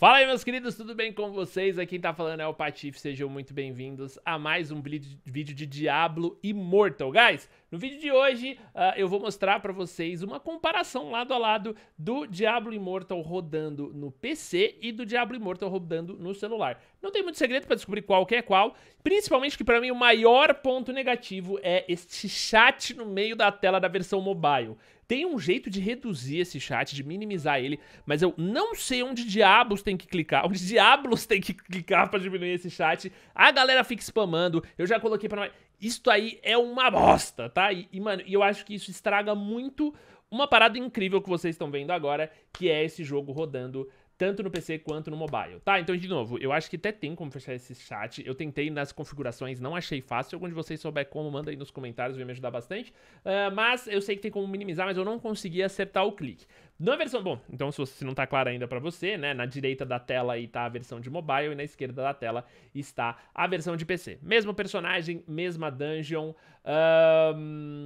Fala aí, meus queridos, tudo bem com vocês? Aqui quem tá falando é o Patife, sejam muito bem-vindos a mais um vídeo de Diablo Immortal. Guys, no vídeo de hoje uh, eu vou mostrar pra vocês uma comparação lado a lado do Diablo Immortal rodando no PC e do Diablo Immortal rodando no celular. Não tem muito segredo pra descobrir qual que é qual, principalmente que pra mim o maior ponto negativo é este chat no meio da tela da versão mobile tem um jeito de reduzir esse chat, de minimizar ele, mas eu não sei onde diabos tem que clicar, onde diabos tem que clicar pra diminuir esse chat. A galera fica spamando, eu já coloquei pra nós. Isto aí é uma bosta, tá? E, e, mano, eu acho que isso estraga muito uma parada incrível que vocês estão vendo agora, que é esse jogo rodando tanto no PC quanto no mobile. Tá, então de novo, eu acho que até tem como fechar esse chat. Eu tentei nas configurações, não achei fácil. Se algum de vocês souber como, manda aí nos comentários, vai me ajudar bastante. Uh, mas eu sei que tem como minimizar, mas eu não consegui acertar o clique. Na versão, bom, então se, você, se não tá claro ainda para você, né, na direita da tela aí tá a versão de mobile e na esquerda da tela está a versão de PC. Mesmo personagem, mesma dungeon, um,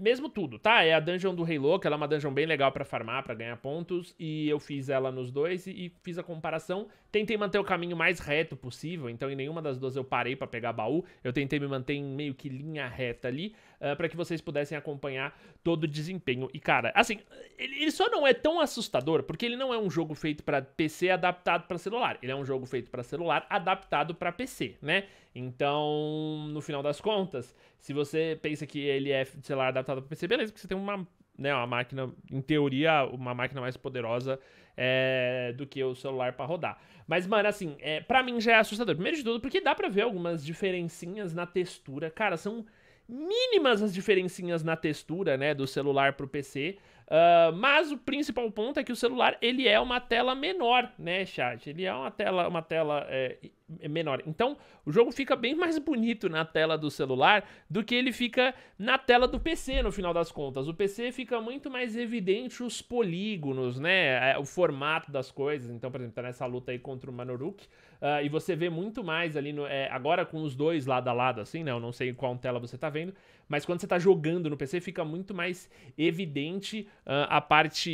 mesmo tudo, tá? É a dungeon do Rei Louco, ela é uma dungeon bem legal para farmar, para ganhar pontos, e eu fiz ela nos dois e, e, fiz a comparação. Tentei manter o caminho mais reto possível, então em nenhuma das duas eu parei para pegar baú, eu tentei me manter em meio que linha reta ali, uh, ah, para que vocês pudessem acompanhar todo o desempenho. E cara, assim, ele, ele, só não é tão assustador, porque ele não é um jogo feito para PC adaptado para celular, ele é um jogo feito para celular adaptado para PC, né? Então, no final das contas, se você pensa que ele é, sei lá, adaptado para PC, beleza, porque você tem uma, né, uma máquina, em teoria, uma máquina mais poderosa é, do que o celular para rodar. Mas, mano, assim, é, para mim já é assustador. Primeiro de tudo, porque dá para ver algumas diferencinhas na textura. Cara, são mínimas as diferencinhas na textura, né, do celular pro PC, Uh, mas o principal ponto é que o celular ele é uma tela menor, né, chat? Ele é uma tela, uma tela é, é, menor. Então o jogo fica bem mais bonito na tela do celular do que ele fica na tela do PC, no final das contas. O PC fica muito mais evidente os polígonos, né? É, o formato das coisas. Então, por exemplo, tá nessa luta aí contra o Manoruk. Uh, ah, e você vê muito mais ali no, é, agora com os dois lado a lado, assim, né? Eu não sei qual tela você tá vendo, mas quando você tá jogando no PC, fica muito mais evidente a parte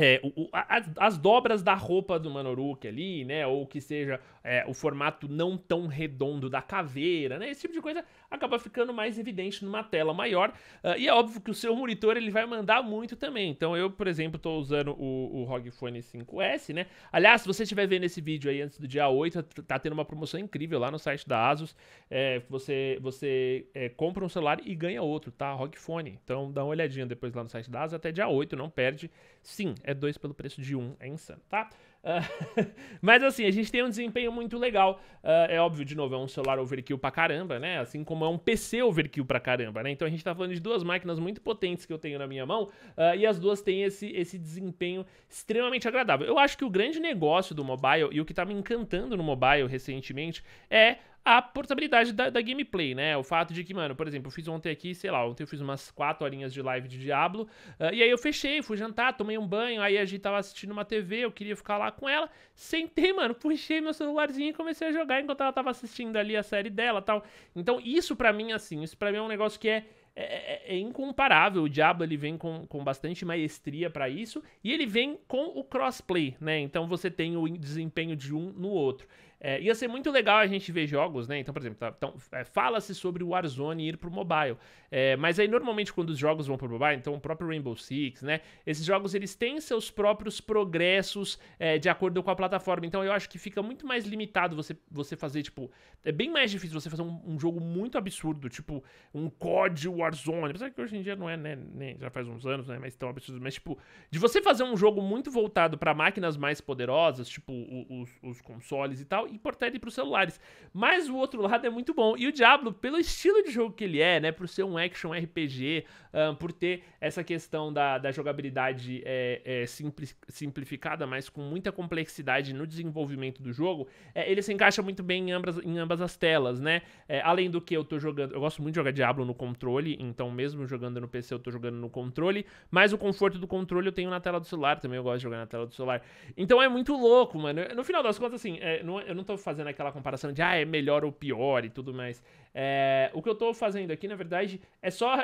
é, o, a, as dobras da roupa do Manoruque ali, né? Ou que seja é, o formato não tão redondo da caveira, né? Esse tipo de coisa acaba ficando mais evidente numa tela maior. Uh, e é óbvio que o seu monitor ele vai mandar muito também. Então eu, por exemplo, estou usando o, o ROG Phone 5S, né? Aliás, se você estiver vendo esse vídeo aí antes do dia 8, tá, tá tendo uma promoção incrível lá no site da Asus. É, você você é, compra um celular e ganha outro, tá? ROG Phone. Então dá uma olhadinha depois lá no site da Asus até dia 8, não perde. Sim, é dois pelo preço de um, é insano, tá? Uh, mas assim, a gente tem um desempenho muito legal. Uh, é óbvio, de novo, é um celular overkill pra caramba, né? Assim como é um PC overkill pra caramba, né? Então a gente tá falando de duas máquinas muito potentes que eu tenho na minha mão uh, e as duas têm esse, esse desempenho extremamente agradável. Eu acho que o grande negócio do mobile e o que tá me encantando no mobile recentemente é a portabilidade da, da, gameplay, né? O fato de que, mano, por exemplo, eu fiz ontem aqui, sei lá, ontem eu fiz umas 4 horinhas de live de Diablo, uh, e aí eu fechei, fui jantar, tomei um banho, aí a gente tava assistindo uma TV, eu queria ficar lá com ela, sentei, mano, puxei meu celularzinho e comecei a jogar enquanto ela tava assistindo ali a série dela tal. Então, isso para mim, assim, isso pra mim é um negócio que é é, é, é, incomparável. O Diablo ele vem com, com bastante maestria para isso e ele vem com o crossplay, né? Então você tem o desempenho de um no outro. É, ia ser muito legal a gente ver jogos, né? Então, por exemplo, tá, então, é, fala-se sobre o Warzone ir pro mobile. É, mas aí, normalmente, quando os jogos vão pro mobile, então o próprio Rainbow Six, né? Esses jogos, eles têm seus próprios progressos é, de acordo com a plataforma. Então, eu acho que fica muito mais limitado você, você fazer, tipo... É bem mais difícil você fazer um, um jogo muito absurdo, tipo um COD Warzone. Apesar que hoje em dia não é, né? Nem, já faz uns anos, né? Mas tão absurdo. Mas, tipo, de você fazer um jogo muito voltado para máquinas mais poderosas, tipo o, os, os consoles e tal tal, ele para os celulares. Mas o outro lado é muito bom. E o Diablo, pelo estilo de jogo que ele é, né, por ser um action RPG, um, por ter essa questão da, da jogabilidade é, é, simplificada, mas com muita complexidade no desenvolvimento do jogo, é, ele se encaixa muito bem em ambas, em ambas as telas, né? É, além do que eu tô jogando, eu gosto muito de jogar Diablo no controle, então mesmo jogando no PC eu tô jogando no controle, mas o conforto do controle eu tenho na tela do celular também, eu gosto de jogar na tela do celular. Então é muito louco, mano. No final das contas, assim, é, não, é, eu não estou fazendo aquela comparação de ah, é melhor ou pior e tudo mais. É, o que eu estou fazendo aqui, na verdade, é só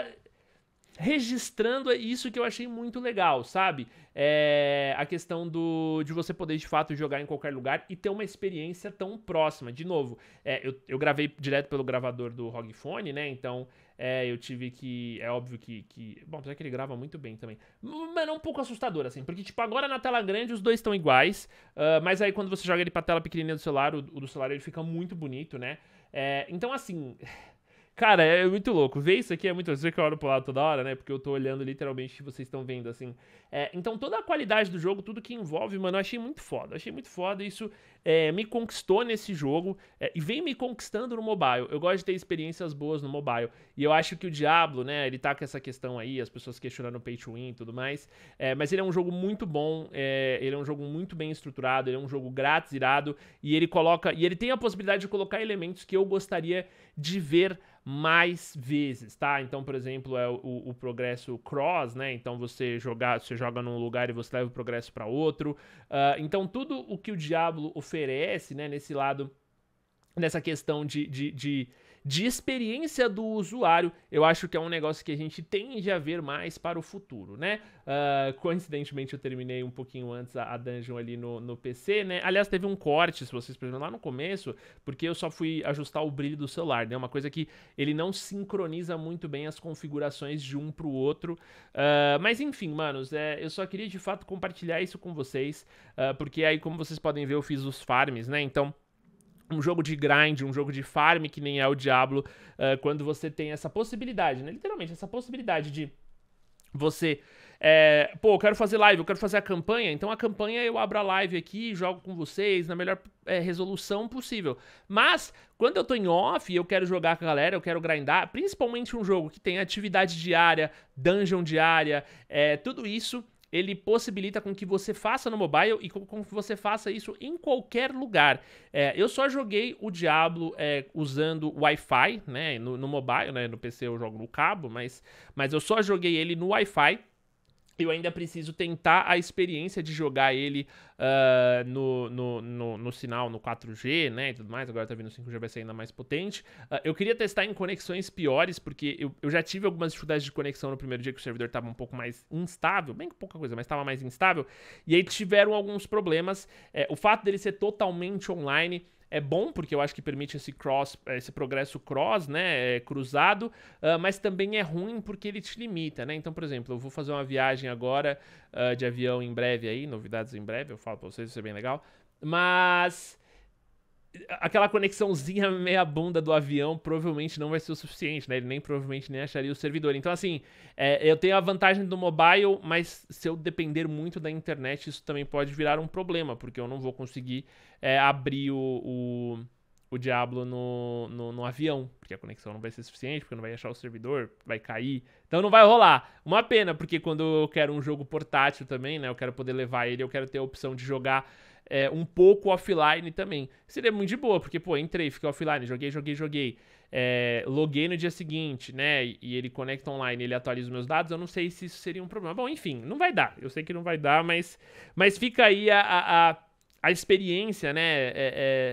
registrando é isso que eu achei muito legal, sabe? É a questão do de você poder de fato jogar em qualquer lugar e ter uma experiência tão próxima. De novo, é, eu, eu, gravei direto pelo gravador do ROG Phone, né? Então é, eu tive que. É óbvio que. que bom, apesar que ele grava muito bem também. Mas é um pouco assustador, assim, porque, tipo, agora na tela grande os dois estão iguais, uh, mas aí quando você joga ele pra tela pequenininha do celular, o, o do celular ele fica muito bonito, né? É, então, assim. Cara, é, é muito louco. Ver isso aqui é muito louco. Você vê que eu olho pro lado toda hora, né? Porque eu tô olhando literalmente, vocês estão vendo, assim. É, então, toda a qualidade do jogo, tudo que envolve, mano, eu achei muito foda. Eu achei muito foda. Isso é, me conquistou nesse jogo é, e vem me conquistando no mobile. Eu gosto de ter experiências boas no mobile. E eu acho que o Diablo, né, ele tá com essa questão aí, as pessoas questionando o pay to win e tudo mais. É, mas ele é um jogo muito bom, é, ele é um jogo muito bem estruturado, ele é um jogo grátis, irado. E ele coloca. E ele tem a possibilidade de colocar elementos que eu gostaria de ver mais vezes, tá? Então, por exemplo, é o, o, progresso cross, né? Então você jogar, você joga num lugar e você leva o progresso para outro. Uh, então tudo o que o Diablo oferece oferece, né, nesse lado, nessa questão de, de, de de experiência do usuário, eu acho que é um negócio que a gente tende a ver mais para o futuro, né? Uh, coincidentemente, eu terminei um pouquinho antes a, a dungeon ali no, no PC, né? Aliás, teve um corte, se vocês perceberam lá no começo, porque eu só fui ajustar o brilho do celular, né? Uma coisa que ele não sincroniza muito bem as configurações de um para o outro. Uh, mas enfim, manos, é, eu só queria de fato compartilhar isso com vocês, uh, porque aí, como vocês podem ver, eu fiz os farms, né? Então um jogo de grind, um jogo de farm, que nem é o Diablo, uh, quando você tem essa possibilidade, né? Literalmente, essa possibilidade de você. É, pô, eu quero fazer live, eu quero fazer a campanha, então a campanha eu abro a live aqui, jogo com vocês na melhor é, resolução possível. Mas, quando eu tô em off e eu quero jogar com a galera, eu quero grindar, principalmente um jogo que tem atividade diária, dungeon diária, é, tudo isso ele possibilita com que você faça no mobile e com, que você faça isso em qualquer lugar. É, eu só joguei o Diablo é, usando Wi-Fi, né? No, no mobile, né? No PC eu jogo no cabo, mas, mas eu só joguei ele no Wi-Fi. Eu ainda preciso tentar a experiência de jogar ele uh, no, no, no, no, sinal, no 4G, né, e tudo mais. Agora tá vindo o 5G, vai ser ainda mais potente. Uh, eu queria testar em conexões piores, porque eu, eu já tive algumas dificuldades de conexão no primeiro dia, que o servidor tava um pouco mais instável, bem que pouca coisa, mas tava mais instável. E aí tiveram alguns problemas. É, o fato dele ser totalmente online é bom porque eu acho que permite esse cross, esse progresso cross, né, é, cruzado, uh, mas também é ruim porque ele te limita, né? Então, por exemplo, eu vou fazer uma viagem agora uh, de avião em breve aí, novidades em breve, eu falo para vocês, isso é bem legal. Mas aquela conexãozinha meia bunda do avião provavelmente não vai ser o suficiente, né? Ele nem provavelmente nem acharia o servidor. Então, assim, é, eu tenho a vantagem do mobile, mas se eu depender muito da internet, isso também pode virar um problema, porque eu não vou conseguir é, abrir o, o, o Diablo no, no, no, avião, porque a conexão não vai ser suficiente, porque não vai achar o servidor, vai cair. Então não vai rolar. Uma pena, porque quando eu quero um jogo portátil também, né? Eu quero poder levar ele, eu quero ter a opção de jogar é, um pouco offline também. Seria muito de boa, porque, pô, entrei, fiquei offline, joguei, joguei, joguei. É, loguei no dia seguinte, né? E ele conecta online, ele atualiza os meus dados. Eu não sei se isso seria um problema. Bom, enfim, não vai dar. Eu sei que não vai dar, mas, mas fica aí a, a, a experiência, né? É,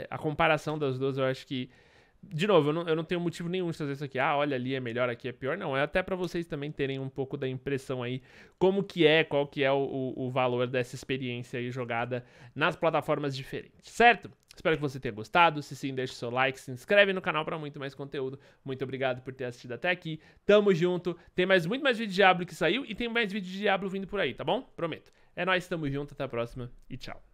é, a comparação das duas, eu acho que de novo, eu não, eu não, tenho motivo nenhum de fazer isso aqui. Ah, olha ali é melhor, aqui é pior. Não, é até para vocês também terem um pouco da impressão aí como que é, qual que é o, o valor dessa experiência aí jogada nas plataformas diferentes, certo? Espero que você tenha gostado. Se sim, deixe seu like, se inscreve no canal para muito mais conteúdo. Muito obrigado por ter assistido até aqui. Tamo junto. Tem mais muito mais vídeo de Diablo que saiu e tem mais vídeo de Diablo vindo por aí, tá bom? Prometo. É nóis, tamo junto, até a próxima e tchau.